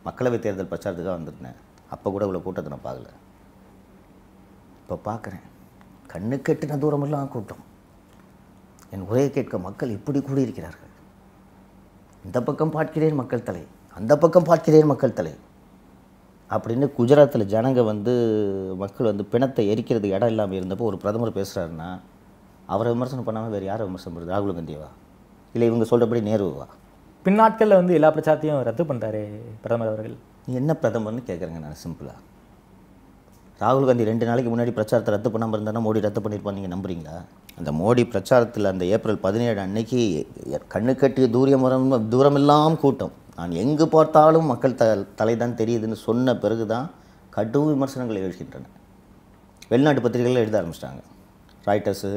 மக்களவைத் தேர்தல் பிரச்சாரத்துக்காக வந்திருந்தேன் அப்போ கூட இவ்வளோ கூட்டத்தை நான் பார்க்கல இப்போ பார்க்குறேன் கண்ணு கெட்டின தூரமெல்லாம் கூட்டம் என் உரையை கேட்க மக்கள் இப்படி கூடியிருக்கிறார்கள் இந்த பக்கம் பார்க்கிறேன் மக்கள் தலை அந்த பக்கம் பார்க்கிறேன் மக்கள் தலை அப்படின்னு குஜராத்தில் ஜனங்கள் வந்து மக்கள் வந்து பிணத்தை எரிக்கிறது இடம் இல்லாமல் இருந்தப்போ ஒரு பிரதமர் பேசுகிறாருன்னா அவரை விமர்சனம் பண்ணாமல் வேறு யாரை விமர்சனம் பண்ணுறது ராகுல் காந்தியவா இல்லை இவங்க சொல்கிறபடி நேருவா பின்னாட்களில் வந்து எல்லா பிரச்சாரத்தையும் ரத்து பண்ணுறாரு பிரதமர் அவர்கள் நீ என்ன பிரதமர்னு கேட்குறங்க நான் சிம்பிளாக ராகுல் காந்தி ரெண்டு நாளைக்கு முன்னாடி பிரச்சாரத்தை ரத்து பண்ணாமல் இருந்தானா மோடி ரத்து பண்ணியிருப்பான் நீங்கள் நம்புறீங்களா அந்த மோடி பிரச்சாரத்தில் அந்த ஏப்ரல் பதினேழு அன்னைக்கு கண்ணு கட்டிய தூரம் தூரமெல்லாம் கூட்டம் நான் எங்கு பார்த்தாலும் மக்கள் த தலைதான் தெரியுதுன்னு சொன்ன பிறகு தான் கடும் விமர்சனங்கள் எழுகின்றன வெளிநாட்டு பத்திரிகைகள் எழுத ஆரம்பிச்சிட்டாங்க ராய்டர்ஸு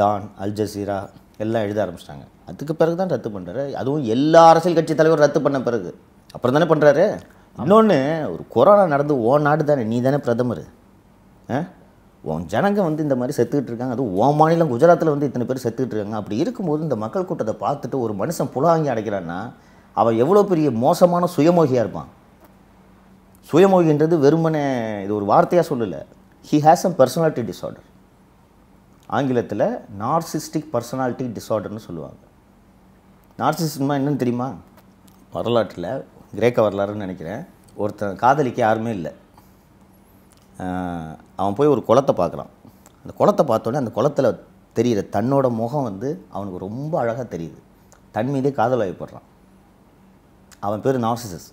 டான் அல் ஜசீரா எல்லாம் எழுத ஆரம்பிச்சிட்டாங்க அதுக்கு பிறகு தான் ரத்து பண்ணுறாரு அதுவும் எல்லா அரசியல் கட்சி தலைவரும் ரத்து பண்ண பிறகு அப்புறம் தானே பண்ணுறாரு இன்னொன்று ஒரு கொரோனா நடந்து ஓ நாடு தானே நீ தானே பிரதமர் ஆ உன் ஜனங்க வந்து இந்த மாதிரி செத்துக்கிட்டு இருக்காங்க அதுவும் உன் மாநிலம் குஜராத்தில் வந்து இத்தனை பேர் செத்துக்கிட்டு இருக்காங்க அப்படி இருக்கும்போது இந்த மக்கள் கூட்டத்தை பார்த்துட்டு ஒரு மனுஷன் புலாங்கி அடைக்கிறான்னா அவன் எவ்வளோ பெரிய மோசமான சுயமோகியாக இருப்பான் சுயமோகின்றது வெறுமனே இது ஒரு வார்த்தையாக சொல்லலை he has um personality disorder ஆங்கிலத்தில் நார்சிஸ்டிக் பர்சனாலிட்டி டிஸார்டர்னு சொல்லுவாங்க நார்சிஸ்டிக்மா என்னன்னு தெரியுமா வரலாற்றில் கிரேக்க வரலாறுன்னு நினைக்கிறேன் ஒருத்தன் காதலிக்க யாருமே இல்லை அவன் போய் ஒரு குளத்தை பார்க்குறான் அந்த குளத்தை பார்த்தோன்னே அந்த குளத்தில் தெரிகிற தன்னோட முகம் வந்து அவனுக்கு ரொம்ப அழகாக தெரியுது தன் மீதே காதல் வயப்படுறான் அவன் பேர் நார்சிசஸ்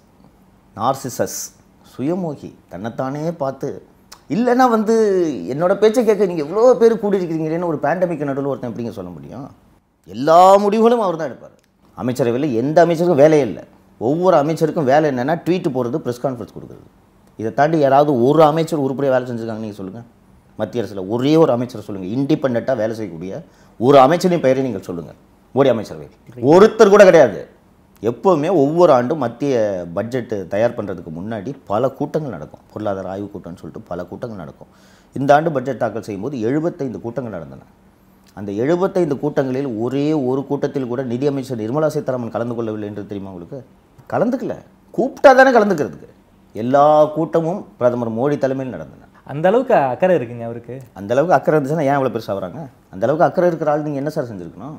நார்சிசஸ் சுயமோகி தன்னைத்தானே பார்த்து இல்லைன்னா வந்து என்னோடய பேச்சை கேட்க நீங்கள் எவ்வளோ பேர் கூடியிருக்கிறீங்களேன்னு ஒரு பேண்டமிக் நடுவில் ஒருத்தன் எப்படிங்க சொல்ல முடியும் எல்லா முடிவுகளும் அவர் தான் எடுப்பார் அமைச்சரவையில் எந்த அமைச்சருக்கும் வேலையே இல்லை ஒவ்வொரு அமைச்சருக்கும் வேலை என்னென்னா ட்வீட்டு போடுறது ப்ரெஸ் கான்ஃபரன்ஸ் கொடுக்குறது இதை தாண்டி யாராவது ஒரு அமைச்சர் உருப்படியாக வேலை செஞ்சுருக்காங்க நீங்கள் சொல்லுங்கள் மத்திய அரசில் ஒரே ஒரு அமைச்சர் சொல்லுங்கள் இண்டிபெண்ட்டாக வேலை செய்யக்கூடிய ஒரு அமைச்சரின் பெயரை நீங்கள் சொல்லுங்கள் மோடி அமைச்சரவை ஒருத்தர் கூட கிடையாது எப்போவுமே ஒவ்வொரு ஆண்டும் மத்திய பட்ஜெட்டு தயார் பண்ணுறதுக்கு முன்னாடி பல கூட்டங்கள் நடக்கும் பொருளாதார ஆய்வு கூட்டம்னு சொல்லிட்டு பல கூட்டங்கள் நடக்கும் இந்த ஆண்டு பட்ஜெட் தாக்கல் செய்யும்போது எழுபத்தைந்து கூட்டங்கள் நடந்தன அந்த எழுபத்தைந்து கூட்டங்களில் ஒரே ஒரு கூட்டத்தில் கூட நிதியமைச்சர் நிர்மலா சீதாராமன் கலந்து கொள்ளவில்லை என்று தெரியுமா உங்களுக்கு கலந்துக்கல கூப்பிட்டா தானே கலந்துக்கிறதுக்கு எல்லா கூட்டமும் பிரதமர் மோடி தலைமையில் நடந்தன அந்த அளவுக்கு அக்கறை இருக்குங்க அவருக்கு அந்த அளவுக்கு அக்கறை இருந்துச்சுன்னா ஏன் இவ்வளோ பெருசாக வராங்க அந்த அளவுக்கு அக்கறை இருக்கிற ஆள் நீங்கள் என்ன சார் செஞ்சுருக்கணும்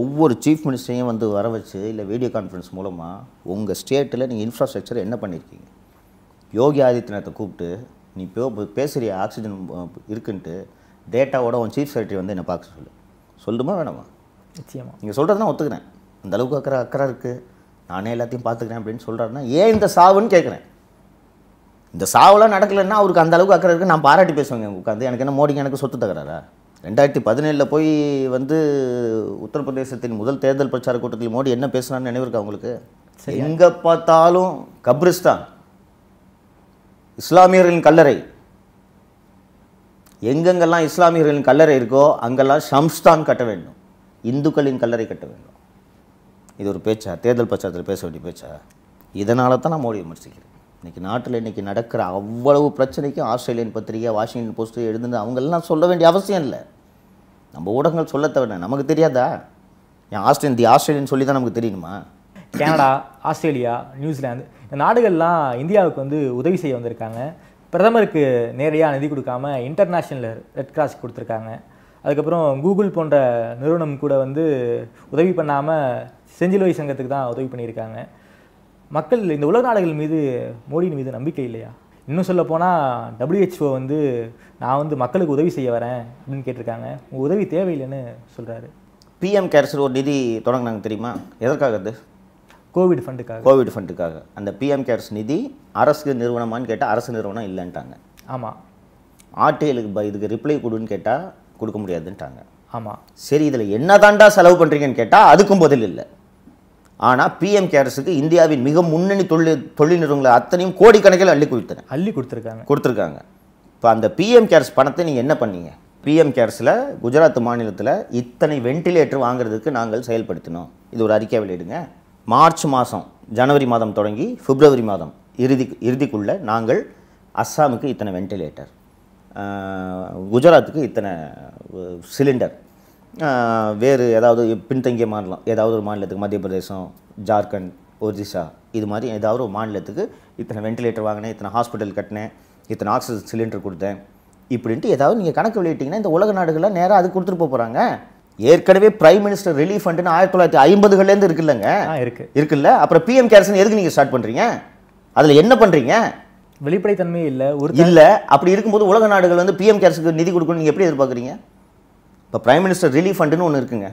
ஒவ்வொரு சீஃப் மினிஸ்டரையும் வந்து வர வச்சு இல்லை வீடியோ கான்ஃபரன்ஸ் மூலமாக உங்கள் ஸ்டேட்டில் நீங்கள் இன்ஃப்ராஸ்ட்ரக்சர் என்ன பண்ணியிருக்கீங்க யோகி ஆதித்யநாத்தை கூப்பிட்டு நீ இப்போ பேசுகிறிய ஆக்சிஜன் இருக்குன்ட்டு டேட்டாவோட உன் சீஃப் செக்ரட்டரி வந்து என்னை பார்க்க சொல்லு சொல்லுமா வேணாமா நிச்சயமா நீங்கள் சொல்கிறது தான் ஒத்துக்கிறேன் அந்த அளவுக்கு அக்கறை அக்கறை இருக்குது நானே எல்லாத்தையும் பார்த்துக்கிறேன் அப்படின்னு சொல்கிறாருன்னா ஏன் இந்த சாவுன்னு கேட்குறேன் இந்த சாவெல்லாம் நடக்கலைன்னா அவருக்கு அந்த அளவுக்கு அக்கறை இருக்குது நான் பாராட்டி பேசுவேங்க உட்காந்து எனக்கு என்ன மோடிங்க எனக்கு சொத்து தகராறா ரெண்டாயிரத்தி பதினேழில் போய் வந்து உத்தரப்பிரதேசத்தின் முதல் தேர்தல் பிரச்சார கூட்டத்தில் மோடி என்ன பேசுனான்னு நினைவு இருக்கா அவங்களுக்கு எங்கே பார்த்தாலும் கப்ரிஸ்தான் இஸ்லாமியர்களின் கல்லறை எங்கெங்கெல்லாம் இஸ்லாமியர்களின் கல்லறை இருக்கோ அங்கெல்லாம் ஷம்ஸ்தான் கட்ட வேண்டும் இந்துக்களின் கல்லறை கட்ட வேண்டும் இது ஒரு பேச்சா தேர்தல் பிரச்சாரத்தில் பேச வேண்டிய பேச்சா இதனால தான் நான் மோடி விமர்சிக்கிறேன் இன்றைக்கி நாட்டில் இன்றைக்கி நடக்கிற அவ்வளவு பிரச்சனைக்கும் ஆஸ்திரேலியன் பத்திரிகை வாஷிங்டன் போஸ்ட்டு எழுதுனது அவங்கெல்லாம் சொல்ல வேண்டிய அவசியம் இல்லை நம்ம ஊடகங்கள் சொல்ல தவிர நமக்கு தெரியாதா ஏன் ஆஸ்திரேலியன் தி ஆஸ்திரேலியன் சொல்லி தான் நமக்கு தெரியணுமா கனடா ஆஸ்திரேலியா நியூசிலாந்து இந்த நாடுகள்லாம் இந்தியாவுக்கு வந்து உதவி செய்ய வந்திருக்காங்க பிரதமருக்கு நேரடியாக நிதி கொடுக்காம இன்டர்நேஷ்னல் ரெட் கிராஸ் கொடுத்துருக்காங்க அதுக்கப்புறம் கூகுள் போன்ற நிறுவனம் கூட வந்து உதவி பண்ணாமல் செஞ்சிலுவை சங்கத்துக்கு தான் உதவி பண்ணியிருக்காங்க மக்கள் இந்த உலக நாடுகள் மீது மோடியின் மீது நம்பிக்கை இல்லையா இன்னும் சொல்ல போனால் டபிள்யூஹெச்ஓ வந்து நான் வந்து மக்களுக்கு உதவி செய்ய வரேன் அப்படின்னு கேட்டிருக்காங்க உங்கள் உதவி தேவையில்லைன்னு சொல்கிறாரு பிஎம் கேர்ஸில் ஒரு நிதி தொடங்கினாங்க தெரியுமா எதற்காக அது கோவிட் ஃபண்டுக்காக கோவிட் ஃபண்டுக்காக அந்த பிஎம் கேர்ஸ் நிதி அரசு நிறுவனமானு கேட்டால் அரசு நிறுவனம் இல்லைன்ட்டாங்க ஆமாம் ஆர்டிஎலுக்கு இதுக்கு ரிப்ளை கொடுன்னு கேட்டால் கொடுக்க முடியாதுன்ட்டாங்க ஆமாம் சரி இதில் என்ன தாண்டா செலவு பண்ணுறீங்கன்னு கேட்டால் அதுக்கும் பதில் இல்லை ஆனால் பிஎம் கேர்ஸுக்கு இந்தியாவின் மிக முன்னணி தொழில் தொழில் நிறுவனங்களை அத்தனையும் கோடிக்கணக்கில் அள்ளி கொடுத்தன அள்ளி கொடுத்துருக்காங்க கொடுத்துருக்காங்க இப்போ அந்த பிஎம் கேர்ஸ் பணத்தை நீங்கள் என்ன பண்ணீங்க பிஎம் கேர்ஸில் குஜராத் மாநிலத்தில் இத்தனை வென்டிலேட்டர் வாங்குறதுக்கு நாங்கள் செயல்படுத்தினோம் இது ஒரு அறிக்கை வெளியிடுங்க மார்ச் மாதம் ஜனவரி மாதம் தொடங்கி பிப்ரவரி மாதம் இறுதி இறுதிக்குள்ளே நாங்கள் அஸ்ஸாமுக்கு இத்தனை வென்டிலேட்டர் குஜராத்துக்கு இத்தனை சிலிண்டர் வேறு ஏதாவது பின்தங்கிய மாநிலம் ஏதாவது ஒரு மாநிலத்துக்கு மத்திய பிரதேசம் ஜார்க்கண்ட் ஒரிசா இது மாதிரி ஏதாவது ஒரு மாநிலத்துக்கு இத்தனை வெண்டிலேட்டர் வாங்கினேன் இத்தனை ஹாஸ்பிட்டல் கட்டினேன் இத்தனை ஆக்சிஜன் சிலிண்டர் கொடுத்தேன் இப்படின்ட்டு ஏதாவது நீங்கள் கணக்கு வெளியிட்டிங்கன்னா இந்த உலக நாடுகளில் நேராக அது கொடுத்துட்டு போக போகிறாங்க ஏற்கனவே பிரைம் மினிஸ்டர் ரிலீஃப் ஃபண்டுன்னு ஆயிரத்தி தொள்ளாயிரத்தி ஐம்பதுகள்லேருந்து இருக்குல்லங்க இருக்குது இருக்குல்ல அப்புறம் பிஎம் கேர்ஸ்னு எதுக்கு நீங்கள் ஸ்டார்ட் பண்ணுறீங்க அதில் என்ன பண்ணுறீங்க வெளிப்படைத்தன்மையே இல்லை ஒரு இல்லை அப்படி இருக்கும்போது உலக நாடுகள் வந்து பிஎம் கேர்ஸுக்கு நிதி கொடுக்கணும்னு நீங்கள் எப்படி எதிர்பார்க்குறீங்க இப்போ ப்ரைம் மினிஸ்டர் ரிலீஃப் ஃபண்டுன்னு ஒன்று இருக்குங்க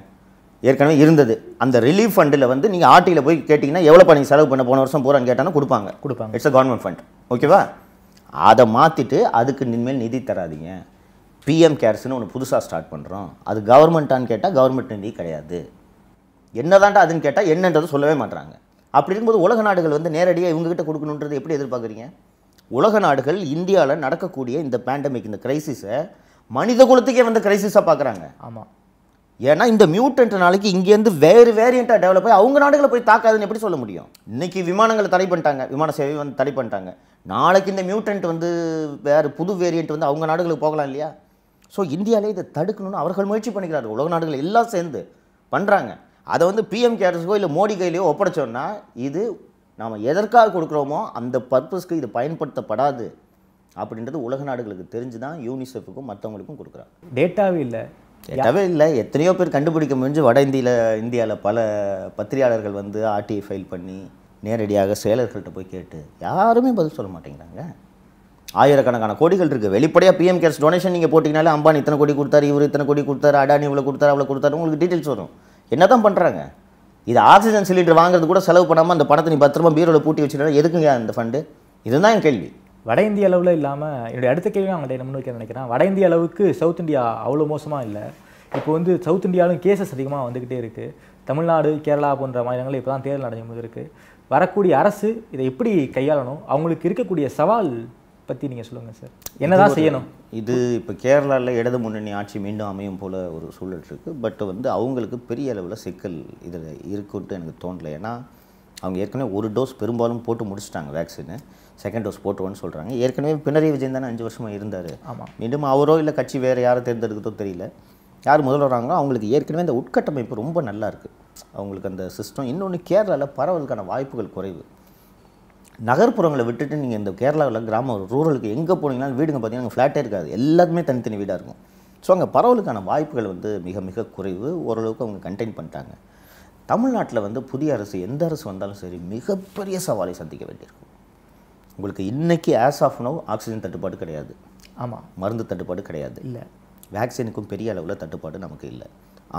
ஏற்கனவே இருந்தது அந்த ரிலீஃப் ஃபண்டில் வந்து நீங்கள் ஆர்டியில் போய் கேட்டிங்கன்னா எவ்வளோ நீங்கள் செலவு பண்ண போன வருஷம் போகிறான்னு கேட்டாலும் கொடுப்பாங்க கொடுப்பாங்க இட்ஸ் அ கவர்மெண்ட் ஃபண்ட் ஓகேவா அதை மாற்றிட்டு அதுக்கு இனிமேல் நிதி தராதிங்க பிஎம் கேர்ஸ்னு ஒன்று புதுசாக ஸ்டார்ட் பண்ணுறோம் அது கவர்மெண்ட்டான்னு கேட்டால் கவர்மெண்ட் நிதி கிடையாது என்னதான்டா அதுன்னு கேட்டால் என்னன்றது சொல்லவே மாட்றாங்க அப்படி இருக்கும்போது உலக நாடுகள் வந்து நேரடியாக இவங்ககிட்ட கொடுக்கணுன்றது எப்படி எதிர்பார்க்குறீங்க உலக நாடுகள் இந்தியாவில் நடக்கக்கூடிய இந்த பேண்டமிக் இந்த கிரைசிஸை மனித குலத்துக்கே வந்து கிரைசிஸாக பார்க்குறாங்க ஆமாம் ஏன்னா இந்த மியூட்டன்ட் நாளைக்கு இங்கேருந்து வேறு வேரியண்ட்டாக டெவலப் ஆகி அவங்க நாடுகளை போய் தாக்காதுன்னு எப்படி சொல்ல முடியும் இன்றைக்கி விமானங்களை தடை பண்ணிட்டாங்க விமான சேவை வந்து தடை பண்ணிட்டாங்க நாளைக்கு இந்த மியூட்டன்ட் வந்து வேறு புது வேரியண்ட் வந்து அவங்க நாடுகளுக்கு போகலாம் இல்லையா ஸோ இந்தியாவிலே இதை தடுக்கணும்னு அவர்கள் முயற்சி பண்ணிக்கிறார்கள் உலக நாடுகள் எல்லாம் சேர்ந்து பண்ணுறாங்க அதை வந்து பிஎம் கேர்ஸ்க்கோ இல்லை மோடி கையிலையோ ஒப்படைச்சோன்னா இது நாம் எதற்காக கொடுக்குறோமோ அந்த பர்பஸ்க்கு இது பயன்படுத்தப்படாது அப்படின்றது உலக நாடுகளுக்கு தெரிஞ்சு தான் யூனிசெஃபுக்கும் மற்றவங்களுக்கும் கொடுக்குறாங்க டேட்டாவே இல்லை டேட்டாவே இல்லை எத்தனையோ பேர் கண்டுபிடிக்க முடிஞ்சு வட இந்தியில் இந்தியாவில் பல பத்திரிகையாளர்கள் வந்து ஆர்டிஐ ஃபைல் பண்ணி நேரடியாக செயலர்கள்ட்ட போய் கேட்டு யாருமே பதில் சொல்ல மாட்டேங்கிறாங்க ஆயிரக்கணக்கான கோடிகள் இருக்குது வெளிப்படையாக பிஎம் கேர்ஸ் டொனேஷன் நீங்கள் போட்டிங்கனாலே அம்பானி இத்தனை கோடி கொடுத்தாரு இவர் இத்தனை கோடி கொடுத்தாரு அடானி இவ்வளோ கொடுத்தாரு அவ்வளோ கொடுத்தாரு உங்களுக்கு டீட்டெயில்ஸ் வரும் என்ன தான் பண்ணுறாங்க இது ஆக்சிஜன் சிலிண்டர் வாங்குறது கூட செலவு பண்ணாமல் அந்த பணத்தை நீ பத்திரமா பீரோவில் பூட்டி வச்சுட்டா எதுக்குங்க அந்த ஃபண்டு இதுதான் என் கேள்வி வட இந்திய அளவில் இல்லாமல் என்னுடைய அடுத்த கேள்வி அவங்கள்ட்ட என்ன வைக்க நினைக்கிறேன் வட இந்திய அளவுக்கு சவுத் இந்தியா அவ்வளோ மோசமாக இல்லை இப்போ வந்து சவுத் இந்தியாவிலும் கேசஸ் அதிகமாக வந்துக்கிட்டே இருக்குது தமிழ்நாடு கேரளா போன்ற மாநிலங்கள் இப்போ தான் தேர்தல் நடையும் போது இருக்குது வரக்கூடிய அரசு இதை எப்படி கையாளணும் அவங்களுக்கு இருக்கக்கூடிய சவால் பற்றி நீங்கள் சொல்லுங்கள் சார் என்னதான் செய்யணும் இது இப்போ கேரளாவில் இடது முன்னணி ஆட்சி மீண்டும் அமையும் போல் ஒரு சூழல் இருக்குது பட் வந்து அவங்களுக்கு பெரிய அளவில் சிக்கல் இதில் இருக்குன்ட்டு எனக்கு தோணலை ஏன்னா அவங்க ஏற்கனவே ஒரு டோஸ் பெரும்பாலும் போட்டு முடிச்சிட்டாங்க வேக்சினு செகண்ட் டோஸ் போட்டுவோன்னு சொல்கிறாங்க ஏற்கனவே பினராயி விஜயன் தானே அஞ்சு வருஷமாக இருந்தார் ஆமாம் மீண்டும் அவரோ இல்லை கட்சி வேறு யாரை தேர்ந்தெடுக்கிறதோ தெரியல யார் முதல்வராங்களோ அவங்களுக்கு ஏற்கனவே இந்த உட்கட்டமைப்பு ரொம்ப நல்லா இருக்குது அவங்களுக்கு அந்த சிஸ்டம் இன்னொன்று கேரளாவில் பரவலுக்கான வாய்ப்புகள் குறைவு நகர்ப்புறங்களை விட்டுட்டு நீங்கள் இந்த கேரளாவில் கிராமம் ரூரலுக்கு எங்கே போனீங்கன்னா வீடுங்க பார்த்தீங்கன்னா ஃப்ளாட்டே இருக்காது எல்லாத்துமே தனித்தனி வீடாக இருக்கும் ஸோ அங்கே பரவலுக்கான வாய்ப்புகள் வந்து மிக மிக குறைவு ஓரளவுக்கு அவங்க கண்டெயின் பண்ணிட்டாங்க தமிழ்நாட்டில் வந்து புதிய அரசு எந்த அரசு வந்தாலும் சரி மிகப்பெரிய சவாலை சந்திக்க வேண்டியிருக்கும் உங்களுக்கு இன்றைக்கி ஆஸ் ஆஃப் நோ ஆக்சிஜன் தட்டுப்பாடு கிடையாது ஆமாம் மருந்து தட்டுப்பாடு கிடையாது இல்லை வேக்சினுக்கும் பெரிய அளவில் தட்டுப்பாடு நமக்கு இல்லை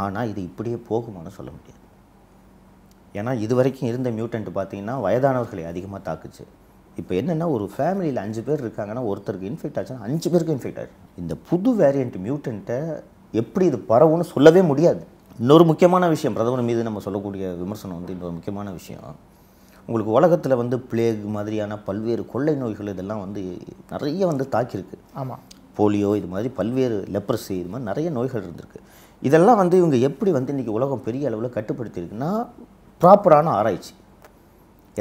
ஆனால் இது இப்படியே போகுமான்னு சொல்ல முடியாது ஏன்னா இது வரைக்கும் இருந்த மியூட்டன்ட் பார்த்திங்கன்னா வயதானவர்களை அதிகமாக தாக்குச்சு இப்போ என்னென்னா ஒரு ஃபேமிலியில் அஞ்சு பேர் இருக்காங்கன்னா ஒருத்தருக்கு இன்ஃபெக்ட் ஆச்சுன்னா அஞ்சு பேருக்கு இன்ஃபெக்ட் ஆகிடும் இந்த புது வேரியண்ட் மியூட்டன்ட்டை எப்படி இது பரவும்னு சொல்லவே முடியாது இன்னொரு முக்கியமான விஷயம் பிரதமர் மீது நம்ம சொல்லக்கூடிய விமர்சனம் வந்து இன்னொரு முக்கியமான விஷயம் உங்களுக்கு உலகத்தில் வந்து பிளேக் மாதிரியான பல்வேறு கொள்ளை நோய்கள் இதெல்லாம் வந்து நிறைய வந்து தாக்கியிருக்கு ஆமாம் போலியோ இது மாதிரி பல்வேறு லெப்ரஸி இது மாதிரி நிறைய நோய்கள் இருந்திருக்கு இதெல்லாம் வந்து இவங்க எப்படி வந்து இன்றைக்கி உலகம் பெரிய அளவில் கட்டுப்படுத்தியிருக்குன்னா ப்ராப்பரான ஆராய்ச்சி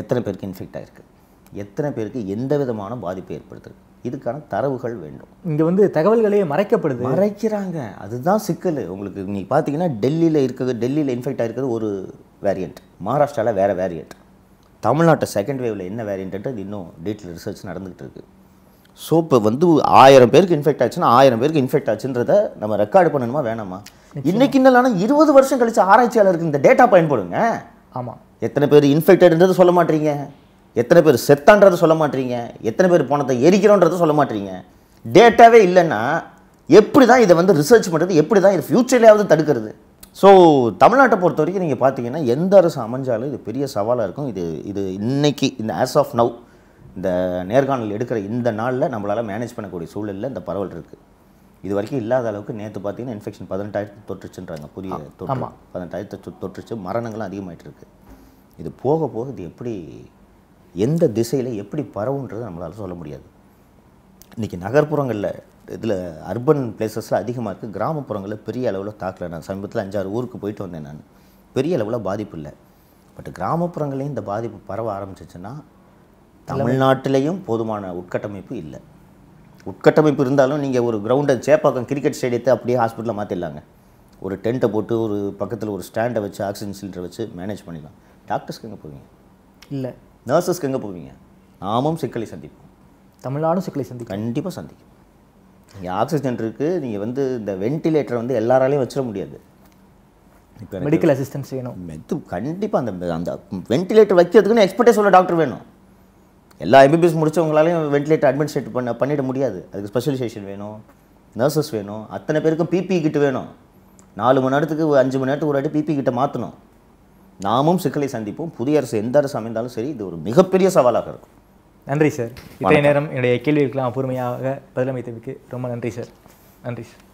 எத்தனை பேருக்கு இன்ஃபெக்ட் ஆகிருக்கு எத்தனை பேருக்கு எந்த விதமான பாதிப்பை ஏற்படுத்திருக்கு இதுக்கான தரவுகள் வேண்டும் இங்கே வந்து தகவல்களே மறைக்கப்படுது மறைக்கிறாங்க அதுதான் சிக்கல் உங்களுக்கு நீங்கள் பார்த்தீங்கன்னா டெல்லியில் இருக்கிறது டெல்லியில் இன்ஃபெக்ட் ஆகிருக்கிறது ஒரு வேரியண்ட் மகாராஷ்டிராவில் வேறு வேரியண்ட் தமிழ்நாட்டை செகண்ட் வேவில் என்ன வேரியன்ட்டு அது இன்னும் டீட்டெயில் ரிசர்ச் நடந்துகிட்டு இருக்குது இப்போ வந்து ஆயிரம் பேருக்கு இன்ஃபெக்ட் ஆச்சுன்னா ஆயிரம் பேருக்கு இன்ஃபெக்ட் ஆச்சுன்றத நம்ம ரெக்கார்டு பண்ணணுமா வேணாமா இன்னைக்கு இன்னும் இருபது வருஷம் கழிச்சு ஆராய்ச்சியாளருக்கு இந்த டேட்டா பயன்படுங்க ஆமாம் எத்தனை பேர் இன்ஃபெக்டட்ன்றது சொல்ல மாட்டீங்க எத்தனை பேர் செத்தான்றது சொல்ல மாட்டீங்க எத்தனை பேர் பணத்தை எரிக்கிறோன்றதை சொல்ல மாட்டீங்க டேட்டாவே இல்லைன்னா எப்படி தான் இதை வந்து ரிசர்ச் பண்ணுறது எப்படி தான் இது ஃப்யூச்சர்லேயாவது தடுக்கிறது ஸோ தமிழ்நாட்டை பொறுத்த வரைக்கும் நீங்கள் பார்த்தீங்கன்னா எந்த அரசு அமைஞ்சாலும் இது பெரிய சவாலாக இருக்கும் இது இது இன்றைக்கி இந்த ஆஸ் ஆஃப் நவ் இந்த நேர்காணல் எடுக்கிற இந்த நாளில் நம்மளால் மேனேஜ் பண்ணக்கூடிய சூழலில் இந்த பரவல் இருக்குது இது வரைக்கும் இல்லாத அளவுக்கு நேற்று பார்த்தீங்கன்னா இன்ஃபெக்ஷன் பதினெட்டாயிரத்து தொற்றுச்சுன்றாங்க புதிய தொற்று பதினெட்டாயிரத்து தொற்றுச்சு மரணங்களும் அதிகமாகிட்டு இருக்குது இது போக போக இது எப்படி எந்த திசையில் எப்படி பரவுன்றது நம்மளால் சொல்ல முடியாது இன்றைக்கி நகர்ப்புறங்களில் இதில் அர்பன் பிளேசஸில் அதிகமாக இருக்குது கிராமப்புறங்களில் பெரிய அளவில் தாக்கலை நான் சமீபத்தில் அஞ்சாறு ஊருக்கு போயிட்டு வந்தேன் நான் பெரிய அளவில் பாதிப்பு இல்லை பட் கிராமப்புறங்களையும் இந்த பாதிப்பு பரவ ஆரம்பிச்சிச்சுன்னா தமிழ்நாட்டிலையும் போதுமான உட்கட்டமைப்பு இல்லை உட்கட்டமைப்பு இருந்தாலும் நீங்கள் ஒரு கிரவுண்டை சேப்பாக்கம் கிரிக்கெட் ஸ்டேடியத்தை அப்படியே ஹாஸ்பிட்டலில் மாற்றிடலாங்க ஒரு டென்ட்டை போட்டு ஒரு பக்கத்தில் ஒரு ஸ்டாண்டை வச்சு ஆக்சிஜன் சிலிண்டரை வச்சு மேனேஜ் பண்ணிடலாம் டாக்டர்ஸ்க்கு எங்கே போவீங்க இல்லை நர்சஸ்க்கு எங்கே போவீங்க நாமும் சிக்கலை சந்திப்போம் தமிழ்நாடும் சிக்கலை சந்தி கண்டிப்பாக சந்திக்கும் நீங்கள் ஆக்சிஜன் இருக்குது நீங்கள் வந்து இந்த வென்டிலேட்டரை வந்து எல்லாராலையும் வச்சிட முடியாது மெடிக்கல் அசிஸ்டன்ஸ் வேணும் மெத்து கண்டிப்பாக அந்த அந்த வென்டிலேட்டர் வைக்கிறதுக்குன்னு எக்ஸ்பர்ட்டே சொல்ல டாக்டர் வேணும் எல்லா எம்பிபிஎஸ் முடித்தவங்களாலையும் வென்டிலேட்டர் அட்மினிஸ்ட்ரேட் பண்ண பண்ணிட முடியாது அதுக்கு ஸ்பெஷலைசேஷன் வேணும் நர்சஸ் வேணும் அத்தனை பேருக்கும் பிபி கிட்ட வேணும் நாலு மணி நேரத்துக்கு அஞ்சு மணி நேரத்துக்கு ஒரு வாட்டி பிபி கிட்ட மாற்றணும் நாமும் சிக்கலை சந்திப்போம் புதிய அரசு எந்த அரசு அமைந்தாலும் சரி இது ஒரு மிகப்பெரிய சவாலாக இருக்கும் நன்றி சார் இத்தனை நேரம் என்னுடைய கேள்விகளுக்கெல்லாம் பொறுமையாக பதிலமைத்ததுக்கு ரொம்ப நன்றி சார் நன்றி சார்